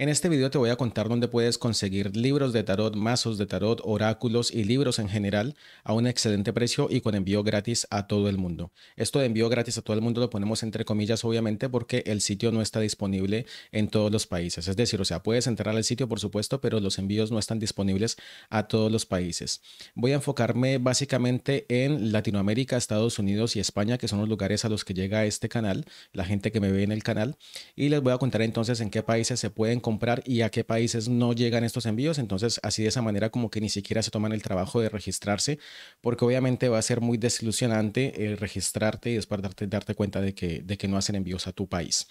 En este video te voy a contar dónde puedes conseguir libros de tarot, mazos de tarot, oráculos y libros en general a un excelente precio y con envío gratis a todo el mundo. Esto de envío gratis a todo el mundo lo ponemos entre comillas obviamente porque el sitio no está disponible en todos los países. Es decir, o sea, puedes entrar al sitio por supuesto, pero los envíos no están disponibles a todos los países. Voy a enfocarme básicamente en Latinoamérica, Estados Unidos y España, que son los lugares a los que llega este canal, la gente que me ve en el canal, y les voy a contar entonces en qué países se pueden comprar comprar y a qué países no llegan estos envíos. Entonces, así de esa manera como que ni siquiera se toman el trabajo de registrarse, porque obviamente va a ser muy desilusionante el eh, registrarte y después darte, darte cuenta de que, de que no hacen envíos a tu país.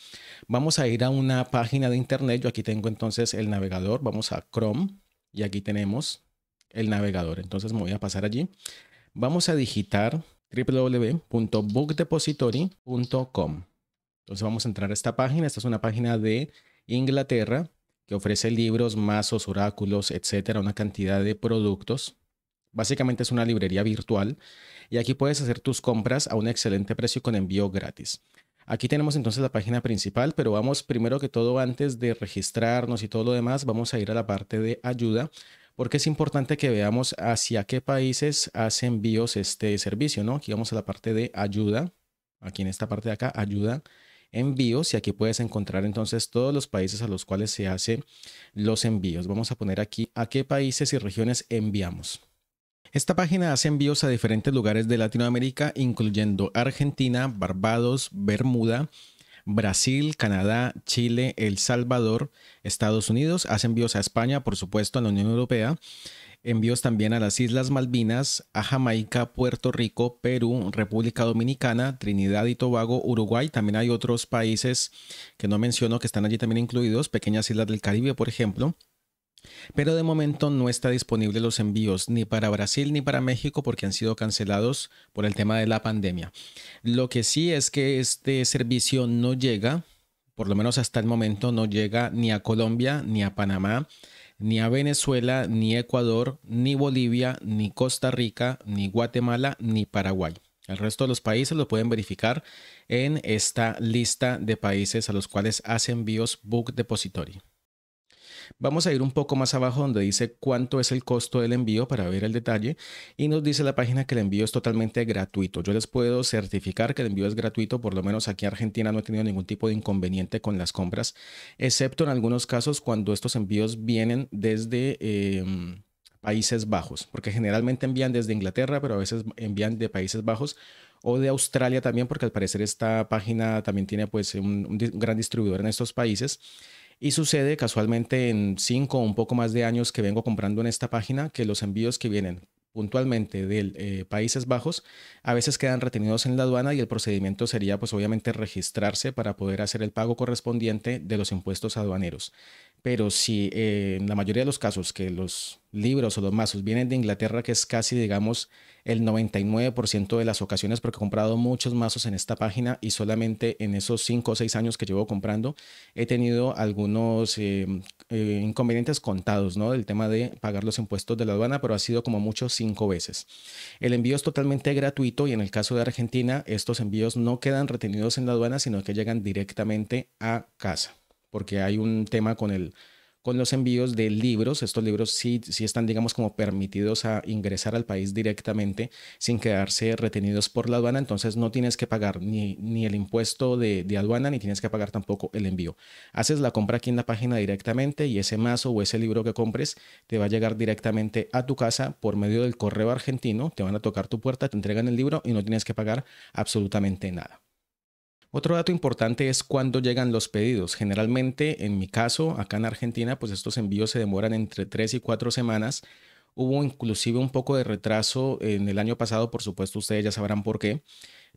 Vamos a ir a una página de internet. Yo aquí tengo entonces el navegador. Vamos a Chrome y aquí tenemos el navegador. Entonces me voy a pasar allí. Vamos a digitar www.bookdepository.com. Entonces vamos a entrar a esta página. Esta es una página de Inglaterra, que ofrece libros, mazos, oráculos, etcétera, una cantidad de productos. Básicamente es una librería virtual y aquí puedes hacer tus compras a un excelente precio con envío gratis. Aquí tenemos entonces la página principal, pero vamos primero que todo antes de registrarnos y todo lo demás, vamos a ir a la parte de ayuda porque es importante que veamos hacia qué países hace envíos este servicio, ¿no? Aquí vamos a la parte de ayuda, aquí en esta parte de acá, ayuda envíos y aquí puedes encontrar entonces todos los países a los cuales se hacen los envíos. Vamos a poner aquí a qué países y regiones enviamos. Esta página hace envíos a diferentes lugares de Latinoamérica, incluyendo Argentina, Barbados, Bermuda, Brasil, Canadá, Chile, El Salvador, Estados Unidos. Hace envíos a España, por supuesto, a la Unión Europea envíos también a las Islas Malvinas, a Jamaica, Puerto Rico, Perú, República Dominicana, Trinidad y Tobago, Uruguay. También hay otros países que no menciono que están allí también incluidos, pequeñas islas del Caribe, por ejemplo. Pero de momento no está disponible los envíos ni para Brasil ni para México porque han sido cancelados por el tema de la pandemia. Lo que sí es que este servicio no llega, por lo menos hasta el momento, no llega ni a Colombia ni a Panamá ni a Venezuela, ni Ecuador, ni Bolivia, ni Costa Rica, ni Guatemala, ni Paraguay. El resto de los países lo pueden verificar en esta lista de países a los cuales hace envíos Book Depository. Vamos a ir un poco más abajo donde dice cuánto es el costo del envío para ver el detalle y nos dice la página que el envío es totalmente gratuito. Yo les puedo certificar que el envío es gratuito, por lo menos aquí en Argentina no he tenido ningún tipo de inconveniente con las compras, excepto en algunos casos cuando estos envíos vienen desde... Em, países Bajos, porque generalmente envían desde Inglaterra, pero a veces envían de Países Bajos o de Australia también, porque al parecer esta página también tiene pues un gran distribuidor en estos países. Y sucede casualmente en cinco o un poco más de años que vengo comprando en esta página que los envíos que vienen puntualmente de eh, Países Bajos, a veces quedan retenidos en la aduana y el procedimiento sería pues obviamente registrarse para poder hacer el pago correspondiente de los impuestos aduaneros. Pero si eh, en la mayoría de los casos que los libros o los mazos vienen de Inglaterra, que es casi, digamos, el 99% de las ocasiones, porque he comprado muchos mazos en esta página y solamente en esos 5 o 6 años que llevo comprando he tenido algunos eh, eh, inconvenientes contados, ¿no? Del tema de pagar los impuestos de la aduana, pero ha sido como mucho 5 veces. El envío es totalmente gratuito y en el caso de Argentina, estos envíos no quedan retenidos en la aduana, sino que llegan directamente a casa, porque hay un tema con el con los envíos de libros. Estos libros sí, están, digamos, como permitidos a ingresar al país directamente sin quedarse retenidos por la aduana. Entonces no tienes que pagar ni, ni el impuesto de, de aduana ni tienes que pagar tampoco el envío. Haces la compra aquí en la página directamente y ese mazo o ese libro que compres te va a llegar directamente a tu casa por medio del correo argentino. Te van a tocar tu puerta, te entregan el libro y no tienes que pagar absolutamente nada. Otro dato importante es cuándo llegan los pedidos. Generalmente, en mi caso, acá en Argentina, pues estos envíos se demoran entre 3 y 4 semanas. Hubo inclusive un poco de retraso en el año pasado, por supuesto ustedes ya sabrán por qué,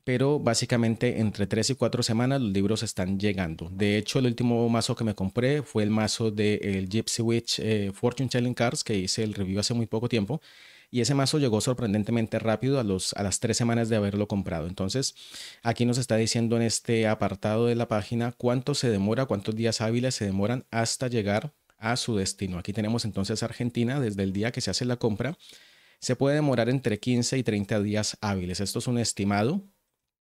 pero básicamente entre 3 y 4 semanas los libros están llegando. De hecho, el último mazo que me compré fue el mazo del el Gypsy Witch eh, Fortune Challenge Cards, que hice el review hace muy poco tiempo y ese mazo llegó sorprendentemente rápido a, los, a las tres semanas de haberlo comprado. Entonces, aquí nos está diciendo en este apartado de la página cuánto se demora, cuántos días hábiles se demoran hasta llegar a su destino. Aquí tenemos entonces Argentina desde el día que se hace la compra. Se puede demorar entre 15 y 30 días hábiles. Esto es un estimado.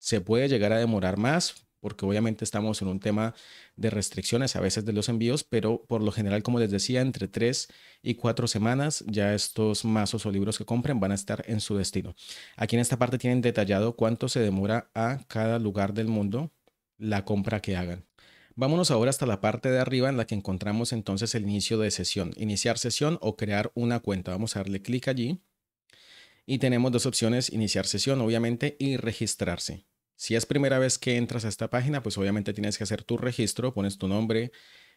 Se puede llegar a demorar más, porque obviamente estamos en un tema de restricciones a veces de los envíos, pero por lo general, como les decía, entre tres y cuatro semanas ya estos mazos o libros que compren van a estar en su destino. Aquí en esta parte tienen detallado cuánto se demora a cada lugar del mundo la compra que hagan. Vámonos ahora hasta la parte de arriba en la que encontramos entonces el inicio de sesión, iniciar sesión o crear una cuenta. Vamos a darle clic allí y tenemos dos opciones, iniciar sesión obviamente y registrarse. Si es primera vez que entras a esta página, pues obviamente tienes que hacer tu registro, pones tu nombre,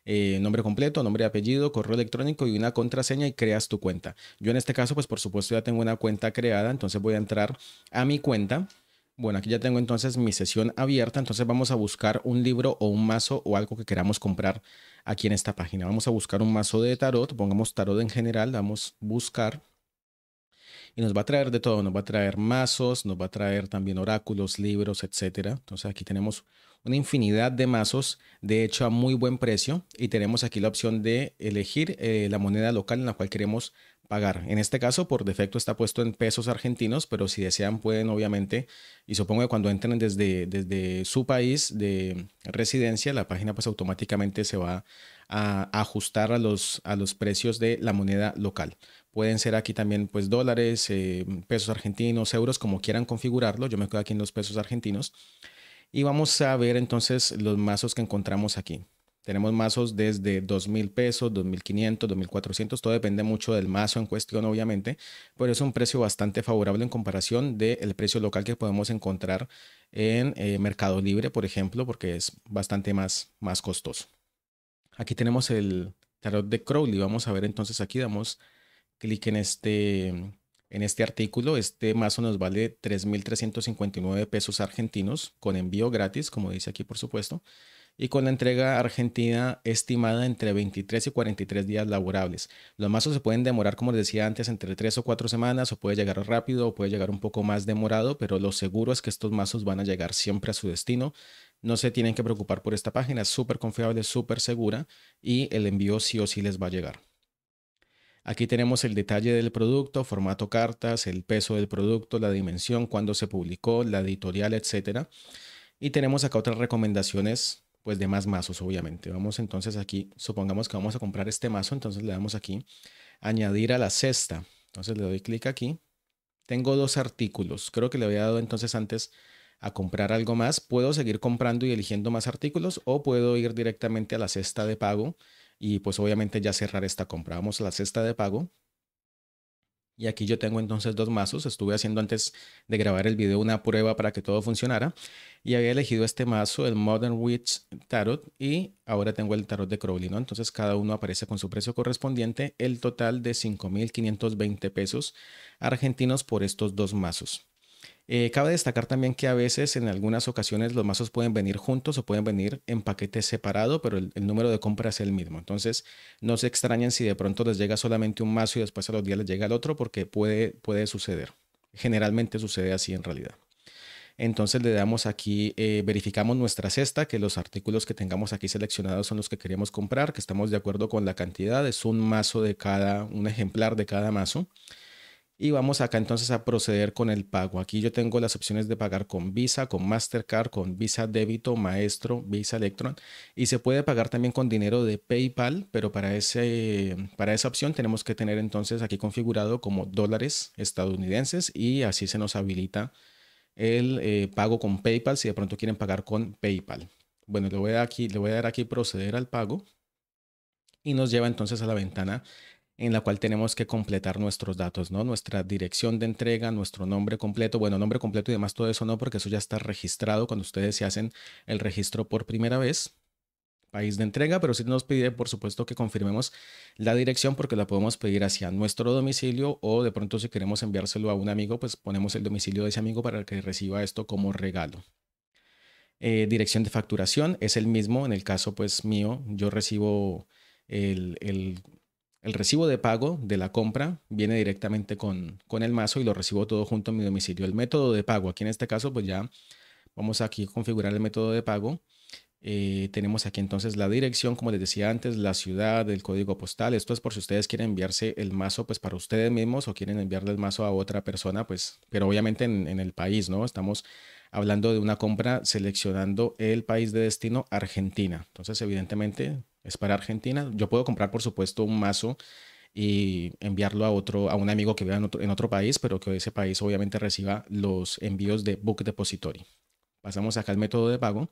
eh, nombre completo, nombre de apellido, correo electrónico y una contraseña y creas tu cuenta. Yo en este caso, pues por supuesto ya tengo una cuenta creada, entonces voy a entrar a mi cuenta. Bueno, aquí ya tengo entonces mi sesión abierta, entonces vamos a buscar un libro o un mazo o algo que queramos comprar aquí en esta página. Vamos a buscar un mazo de tarot, pongamos tarot en general, damos buscar y nos va a traer de todo, nos va a traer mazos, nos va a traer también oráculos, libros, etc. Entonces aquí tenemos una infinidad de mazos, de hecho a muy buen precio y tenemos aquí la opción de elegir eh, la moneda local en la cual queremos pagar. En este caso, por defecto está puesto en pesos argentinos, pero si desean pueden obviamente, y supongo que cuando entren desde, desde su país de residencia, la página pues automáticamente se va a ajustar a los, a los precios de la moneda local. Pueden ser aquí también pues dólares, eh, pesos argentinos, euros, como quieran configurarlo. Yo me quedo aquí en los pesos argentinos. Y vamos a ver entonces los mazos que encontramos aquí. Tenemos mazos desde 2.000 pesos, 2.500, 2.400, todo depende mucho del mazo en cuestión, obviamente, pero es un precio bastante favorable en comparación del precio local que podemos encontrar en eh, Mercado Libre, por ejemplo, porque es bastante más, más costoso. Aquí tenemos el tarot de Crowley, vamos a ver entonces aquí, damos clic en este, en este artículo. Este mazo nos vale 3.359 pesos argentinos con envío gratis, como dice aquí por supuesto, y con la entrega argentina estimada entre 23 y 43 días laborables. Los mazos se pueden demorar, como les decía antes, entre 3 o 4 semanas, o puede llegar rápido, o puede llegar un poco más demorado, pero lo seguro es que estos mazos van a llegar siempre a su destino. No se tienen que preocupar por esta página, es súper confiable, súper segura y el envío sí o sí les va a llegar. Aquí tenemos el detalle del producto, formato cartas, el peso del producto, la dimensión, cuándo se publicó, la editorial, etc. Y tenemos acá otras recomendaciones pues de más mazos, obviamente. Vamos entonces aquí, supongamos que vamos a comprar este mazo, entonces le damos aquí, añadir a la cesta. Entonces le doy clic aquí. Tengo dos artículos. Creo que le había dado entonces antes a comprar algo más. Puedo seguir comprando y eligiendo más artículos o puedo ir directamente a la cesta de pago y pues obviamente ya cerrar esta compra. Vamos a la cesta de pago. Y aquí yo tengo entonces dos mazos. Estuve haciendo antes de grabar el video una prueba para que todo funcionara. Y había elegido este mazo, el Modern Witch Tarot. Y ahora tengo el tarot de Crowley, Entonces cada uno aparece con su precio correspondiente. El total de 5.520 pesos argentinos por estos dos mazos. Eh, cabe destacar también que a veces, en algunas ocasiones, los mazos pueden venir juntos o pueden venir en paquete separado, pero el, número de compra es el mismo. Entonces, no se extrañen si de pronto les llega solamente un mazo y después a los días les llega el otro, porque puede, puede suceder. Generalmente sucede así en realidad. Entonces le damos aquí, eh, verificamos nuestra cesta, que los artículos que tengamos aquí seleccionados son los que queríamos comprar, que estamos de acuerdo con la cantidad, es un mazo de cada, un ejemplar de cada mazo. Y vamos acá entonces a proceder con el pago. Aquí yo tengo las opciones de pagar con Visa, con Mastercard, con Visa Débito, Maestro, Visa Electron. Y se puede pagar también con dinero de PayPal, pero para, ese, para esa opción tenemos que tener entonces aquí configurado como dólares estadounidenses y así se nos habilita el eh, pago con PayPal si de pronto quieren pagar con PayPal. Bueno, le voy, a aquí, le voy a dar aquí proceder al pago y nos lleva entonces a la ventana en la cual tenemos que completar nuestros datos, ¿no? Nuestra dirección de entrega, nuestro nombre completo, bueno, nombre completo y demás, todo eso no, porque eso ya está registrado cuando ustedes se hacen el registro por primera vez. País de entrega, pero sí nos pide, por supuesto, que confirmemos la dirección porque la podemos pedir hacia nuestro domicilio o de pronto si queremos enviárselo a un amigo, pues ponemos el domicilio de ese amigo para que reciba esto como regalo. Eh, dirección de facturación es el mismo, en el caso pues mío, yo recibo el, el recibo de pago de la compra viene directamente con, con el mazo y lo recibo todo junto a mi domicilio. El método de pago, aquí en este caso, pues ya vamos aquí a configurar el método de pago. Eh, tenemos aquí entonces la dirección, como les decía antes, la ciudad, el código postal. Esto es por si ustedes quieren enviarse el mazo pues para ustedes mismos o quieren enviarle el mazo a otra persona, pues, pero obviamente en, en el país, ¿no? Estamos hablando de una compra seleccionando el país de destino, Argentina. Entonces, evidentemente, para Argentina. Yo puedo comprar, por supuesto, un mazo y enviarlo a otro, a un amigo que viva en otro, en otro país, pero que ese país obviamente reciba los envíos de Book Depository. Pasamos acá al método de pago.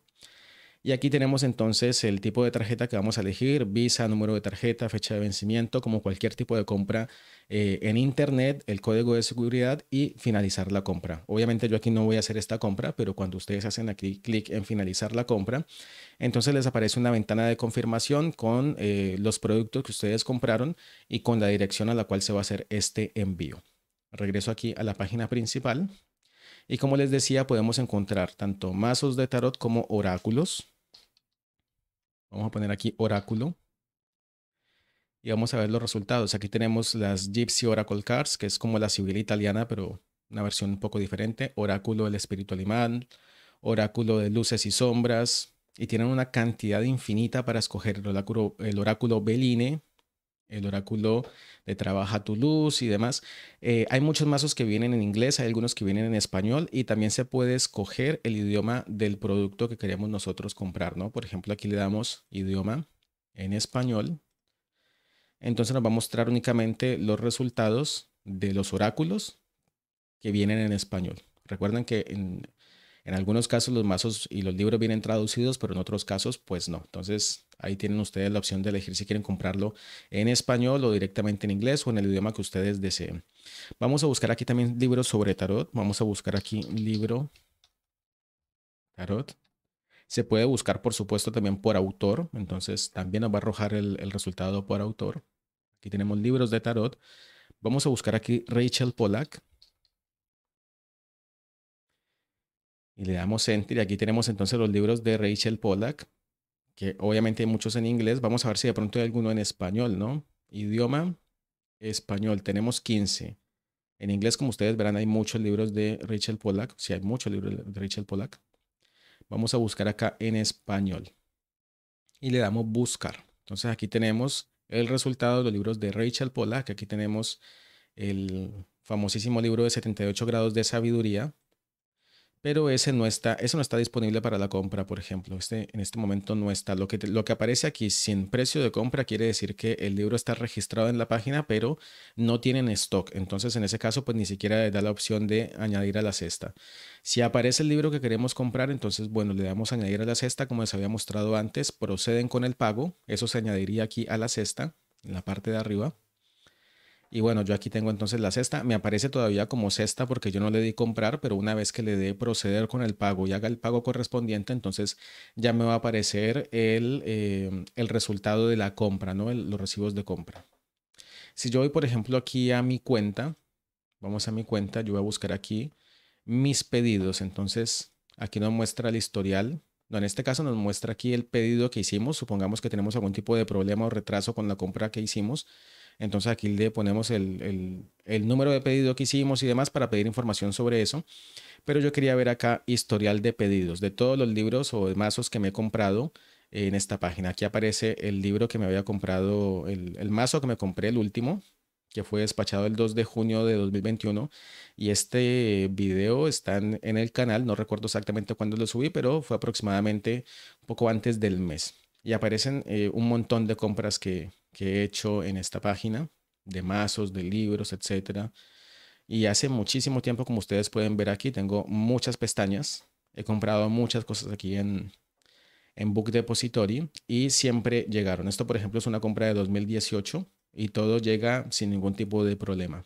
Y aquí tenemos entonces el tipo de tarjeta que vamos a elegir, visa, número de tarjeta, fecha de vencimiento, como cualquier tipo de compra eh, en Internet, el código de seguridad y finalizar la compra. Obviamente yo aquí no voy a hacer esta compra, pero cuando ustedes hacen aquí clic en finalizar la compra, entonces les aparece una ventana de confirmación con eh, los productos que ustedes compraron y con la dirección a la cual se va a hacer este envío. Regreso aquí a la página principal. Y como les decía, podemos encontrar tanto mazos de tarot como oráculos Vamos a poner aquí oráculo. Y vamos a ver los resultados. Aquí tenemos las Gypsy Oracle Cards, que es como la civil italiana, pero una versión un poco diferente. Oráculo del espíritu alemán, oráculo de luces y sombras. Y tienen una cantidad infinita para escoger el oráculo, el oráculo Beline, el oráculo de Trabaja tu luz y demás. Eh, hay muchos mazos que vienen en inglés, hay algunos que vienen en español y también se puede escoger el idioma del producto que queríamos nosotros comprar, ¿no? Por ejemplo, aquí le damos idioma en español. Entonces nos va a mostrar únicamente los resultados de los oráculos que vienen en español. Recuerden que en, en algunos casos los mazos y los libros vienen traducidos, pero en otros casos pues no. Entonces ahí tienen ustedes la opción de elegir si quieren comprarlo en español o directamente en inglés o en el idioma que ustedes deseen. Vamos a buscar aquí también libros sobre tarot. Vamos a buscar aquí libro tarot. Se puede buscar, por supuesto, también por autor. Entonces, también nos va a arrojar el, el, resultado por autor. Aquí tenemos libros de tarot. Vamos a buscar aquí Rachel Pollack. y le damos enter. Y aquí tenemos entonces los libros de Rachel Pollack, que obviamente hay muchos en inglés. Vamos a ver si de pronto hay alguno en español, ¿no? Idioma español, tenemos 15. En inglés, como ustedes verán, hay muchos libros de Rachel Pollack. Sí, hay muchos libros de Rachel Pollack. Vamos a buscar acá en español. Y le damos buscar. Entonces aquí tenemos el resultado de los libros de Rachel Pollack. Aquí tenemos el famosísimo libro de 78 grados de sabiduría, pero ese no está, eso no está disponible para la compra, por ejemplo. Este, en este momento no está. Lo que, lo que aparece aquí sin precio de compra quiere decir que el libro está registrado en la página, pero no tienen stock. Entonces, en ese caso, pues ni siquiera da la opción de añadir a la cesta. Si aparece el libro que queremos comprar, entonces, bueno, le damos a añadir a la cesta, como les había mostrado antes, proceden con el pago. Eso se añadiría aquí a la cesta, en la parte de arriba. Y bueno, yo aquí tengo entonces la cesta. Me aparece todavía como cesta porque yo no le di comprar, pero una vez que le dé proceder con el pago y haga el pago correspondiente, entonces ya me va a aparecer el, eh, el resultado de la compra, ¿no? los recibos de compra. Si yo voy, por ejemplo, aquí a mi cuenta, vamos a mi cuenta, yo voy a buscar aquí mis pedidos. Entonces, aquí nos muestra el historial. No, en este caso nos muestra aquí el pedido que hicimos. Supongamos que tenemos algún tipo de problema o retraso con la compra que hicimos. Entonces aquí le ponemos el, número de pedido que hicimos y demás para pedir información sobre eso. Pero yo quería ver acá historial de pedidos de todos los libros o mazos que me he comprado en esta página. Aquí aparece el libro que me había comprado, el, mazo que me compré, el último, que fue despachado el 2 de junio de 2021. Y este video está en, el canal, no recuerdo exactamente cuándo lo subí, pero fue aproximadamente un poco antes del mes. Y aparecen eh, un montón de compras que, que he hecho en esta página de mazos, de libros, etcétera. Y hace muchísimo tiempo, como ustedes pueden ver aquí, tengo muchas pestañas. He comprado muchas cosas aquí en, en Book Depository y siempre llegaron. Esto, por ejemplo, es una compra de 2018 y todo llega sin ningún tipo de problema.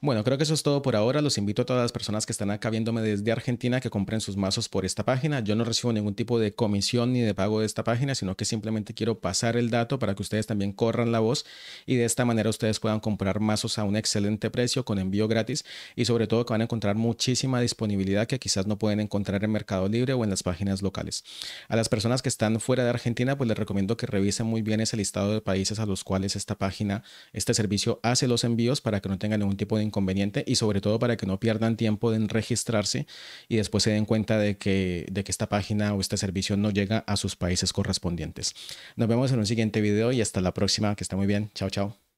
Bueno, creo que eso es todo por ahora. Los invito a todas las personas que están acá viéndome desde Argentina que compren sus mazos por esta página. Yo no recibo ningún tipo de comisión ni de pago de esta página, sino que simplemente quiero pasar el dato para que ustedes también corran la voz y de esta manera ustedes puedan comprar mazos a un excelente precio con envío gratis y sobre todo que van a encontrar muchísima disponibilidad que quizás no pueden encontrar en Mercado Libre o en las páginas locales. A las personas que están fuera de Argentina, pues les recomiendo que revisen muy bien ese listado de países a los cuales esta página, este servicio hace los envíos para que no tengan ningún tipo de inconveniente y sobre todo para que no pierdan tiempo en registrarse y después se den cuenta de que, de que esta página o este servicio no llega a sus países correspondientes. Nos vemos en un siguiente video y hasta la próxima. Que está muy bien. Chao, chao.